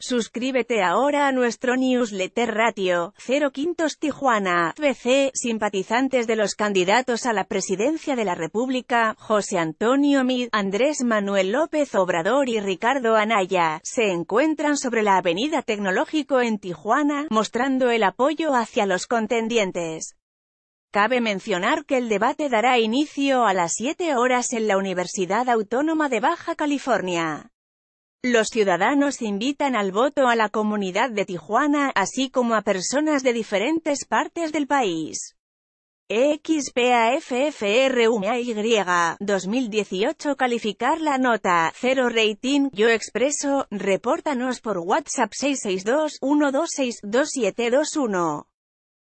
Suscríbete ahora a nuestro newsletter Ratio 0 Quintos Tijuana, BC, simpatizantes de los candidatos a la presidencia de la República, José Antonio Mid, Andrés Manuel López Obrador y Ricardo Anaya, se encuentran sobre la Avenida Tecnológico en Tijuana, mostrando el apoyo hacia los contendientes. Cabe mencionar que el debate dará inicio a las 7 horas en la Universidad Autónoma de Baja California. Los ciudadanos invitan al voto a la comunidad de Tijuana, así como a personas de diferentes partes del país. XPAFFRUMAY 2018 Calificar la nota Cero Rating Yo Expreso Repórtanos por WhatsApp 662 126 2721